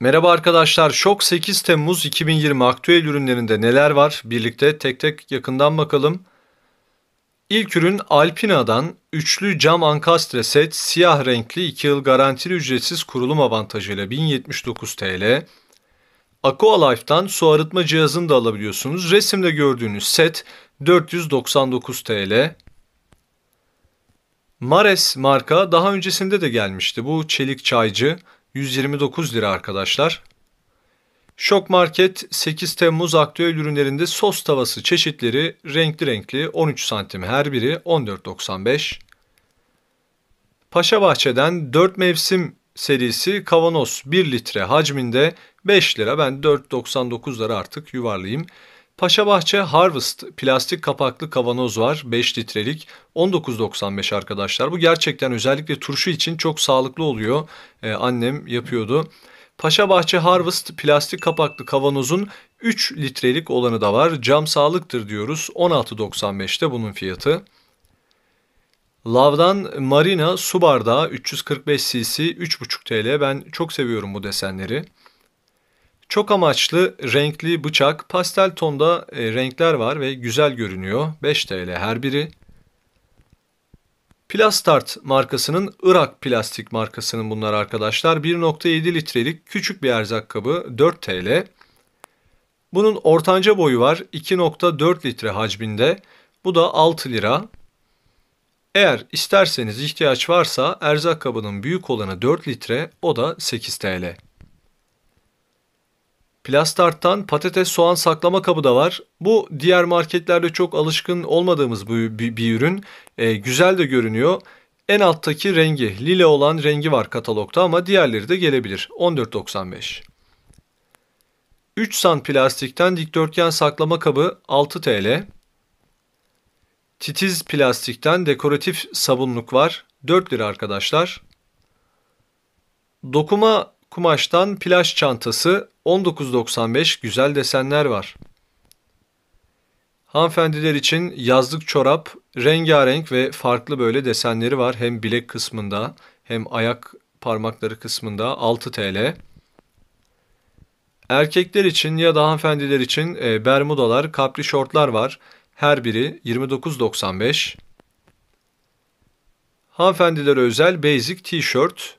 Merhaba arkadaşlar. Şok 8 Temmuz 2020 aktüel ürünlerinde neler var? Birlikte tek tek yakından bakalım. İlk ürün Alpina'dan üçlü cam ankastre set siyah renkli 2 yıl garantili ücretsiz kurulum avantajıyla 1079 TL. Aqua Life'dan su arıtma cihazını da alabiliyorsunuz. Resimde gördüğünüz set 499 TL. Mares marka daha öncesinde de gelmişti. Bu çelik çaycı 129 lira arkadaşlar. Şok Market 8 Temmuz aktüel ürünlerinde sos tavası çeşitleri renkli renkli 13 santim her biri 14.95. Paşa Bahçe'den 4 mevsim serisi kavanoz 1 litre hacminde 5 lira ben 4.99 lira artık yuvarlayayım. Paşabahçe Harvest plastik kapaklı kavanoz var 5 litrelik 19.95 arkadaşlar. Bu gerçekten özellikle turşu için çok sağlıklı oluyor. Ee, annem yapıyordu. Paşabahçe Harvest plastik kapaklı kavanozun 3 litrelik olanı da var. Cam sağlıktır diyoruz. 16.95'te bunun fiyatı. Lav'dan Marina su bardağı 345 cc 3.5 TL. Ben çok seviyorum bu desenleri. Çok amaçlı renkli bıçak pastel tonda e, renkler var ve güzel görünüyor. 5 TL her biri. Plastart markasının Irak plastik markasının bunlar arkadaşlar. 1.7 litrelik küçük bir erzak kabı 4 TL. Bunun ortanca boyu var 2.4 litre hacminde. Bu da 6 lira. Eğer isterseniz ihtiyaç varsa erzak kabının büyük olanı 4 litre o da 8 TL. Plastart'tan patates soğan saklama kabı da var. Bu diğer marketlerde çok alışkın olmadığımız bir, bir, bir ürün. E, güzel de görünüyor. En alttaki rengi lila olan rengi var katalogda ama diğerleri de gelebilir. 14.95 3 san plastikten dikdörtgen saklama kabı 6 TL. Titiz plastikten dekoratif sabunluk var. 4 lira arkadaşlar. Dokuma kumaştan plaj çantası 19.95 güzel desenler var. Hanımefendiler için yazlık çorap rengarenk ve farklı böyle desenleri var. Hem bilek kısmında hem ayak parmakları kısmında 6 TL. Erkekler için ya da hanımefendiler için e, bermudalar, kapri şortlar var. Her biri 29.95. Hanımefendilere özel basic t-shirt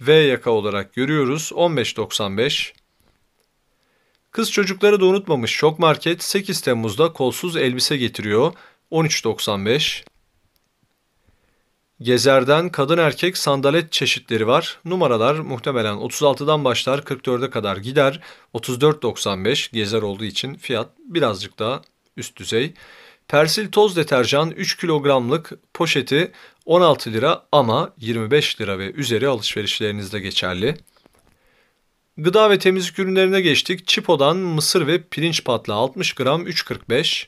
V yaka olarak görüyoruz 15.95. Kız çocukları da unutmamış Şok Market 8 Temmuz'da kolsuz elbise getiriyor 13.95. Gezer'den kadın erkek sandalet çeşitleri var. Numaralar muhtemelen 36'dan başlar 44'e kadar gider. 34.95 Gezer olduğu için fiyat birazcık daha üst düzey. Persil toz deterjan 3 kilogramlık poşeti 16 lira ama 25 lira ve üzeri alışverişlerinizde geçerli. Gıda ve temizlik ürünlerine geçtik. Çipo'dan mısır ve pirinç patla 60 gram 3.45.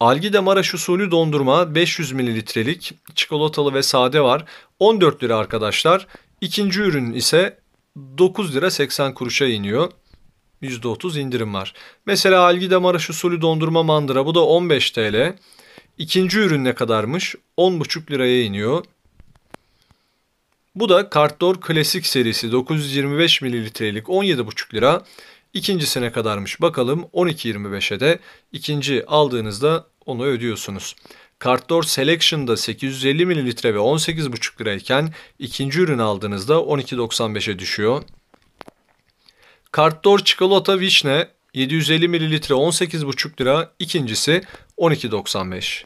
Algide Maraş usulü dondurma 500 mililitrelik çikolatalı ve sade var. 14 lira arkadaşlar. İkinci ürün ise 9 lira 80 kuruşa iniyor. %30 indirim var. Mesela Algida Maraş usulü dondurma mandıra bu da 15 TL. İkinci ürün ne kadarmış? 10,5 liraya iniyor. Bu da Kartdor Klasik serisi 925 mililitrelik 17,5 lira. İkincisine kadarmış bakalım 12.25'e de ikinci aldığınızda onu ödüyorsunuz. Kartdor Selection'da 850 mililitre ve 18,5 lirayken ikinci ürün aldığınızda 12.95'e düşüyor. Kartdor Çikolata Vişne 750 mililitre 18,5 lira ikincisi 12.95.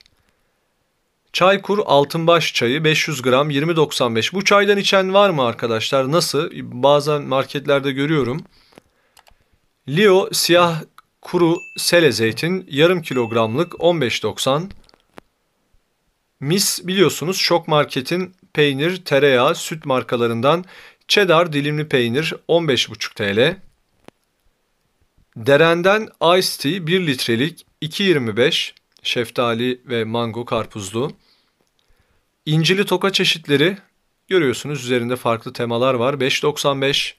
Çaykur Altınbaş çayı 500 gram 20.95. Bu çaydan içen var mı arkadaşlar? Nasıl? Bazen marketlerde görüyorum. Leo siyah kuru sele zeytin yarım kilogramlık 15.90. Mis biliyorsunuz şok marketin peynir, tereyağı, süt markalarından cheddar dilimli peynir 15.5 TL. Derenden Ice Tea 1 litrelik 2.25 şeftali ve mango karpuzlu. İncili toka çeşitleri görüyorsunuz üzerinde farklı temalar var. 5.95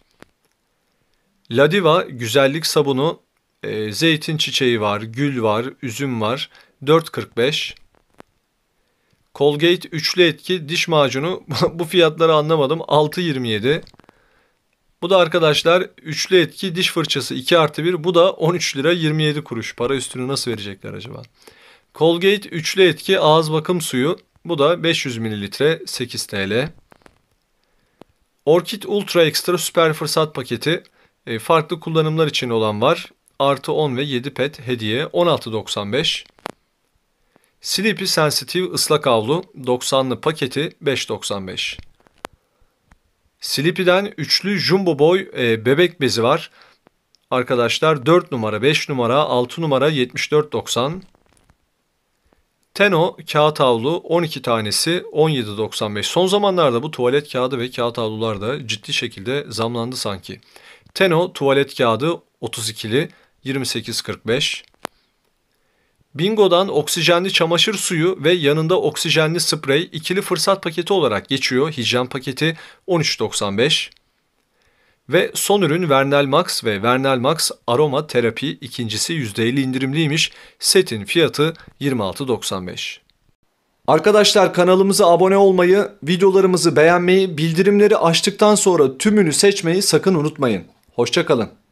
Ladiva güzellik sabunu, e, zeytin çiçeği var, gül var, üzüm var. 4.45 Colgate üçlü etki diş macunu bu fiyatları anlamadım 6.27 bu da arkadaşlar üçlü etki diş fırçası 2 artı 1 bu da 13 lira 27 kuruş para üstünü nasıl verecekler acaba? Colgate üçlü etki ağız bakım suyu bu da 500 mililitre 8 TL. Orkid Ultra Extra Süper Fırsat Paketi e, farklı kullanımlar için olan var. Artı 10 ve 7 pet hediye 16.95. Sleepy Sensitive ıslak havlu 90'lı paketi 5.95. Sleepy'den üçlü Jumbo Boy e, bebek bezi var. Arkadaşlar 4 numara, 5 numara, 6 numara 74.90. Teno kağıt havlu 12 tanesi 17.95. Son zamanlarda bu tuvalet kağıdı ve kağıt havlular da ciddi şekilde zamlandı sanki. Teno tuvalet kağıdı 32'li 28.45. Bingo'dan oksijenli çamaşır suyu ve yanında oksijenli sprey ikili fırsat paketi olarak geçiyor. Hijyen paketi 13.95. Ve son ürün Vernal Max ve Vernal Max Aroma Terapi ikincisi %50 indirimliymiş. Setin fiyatı 26.95. Arkadaşlar kanalımıza abone olmayı, videolarımızı beğenmeyi, bildirimleri açtıktan sonra tümünü seçmeyi sakın unutmayın. Hoşçakalın.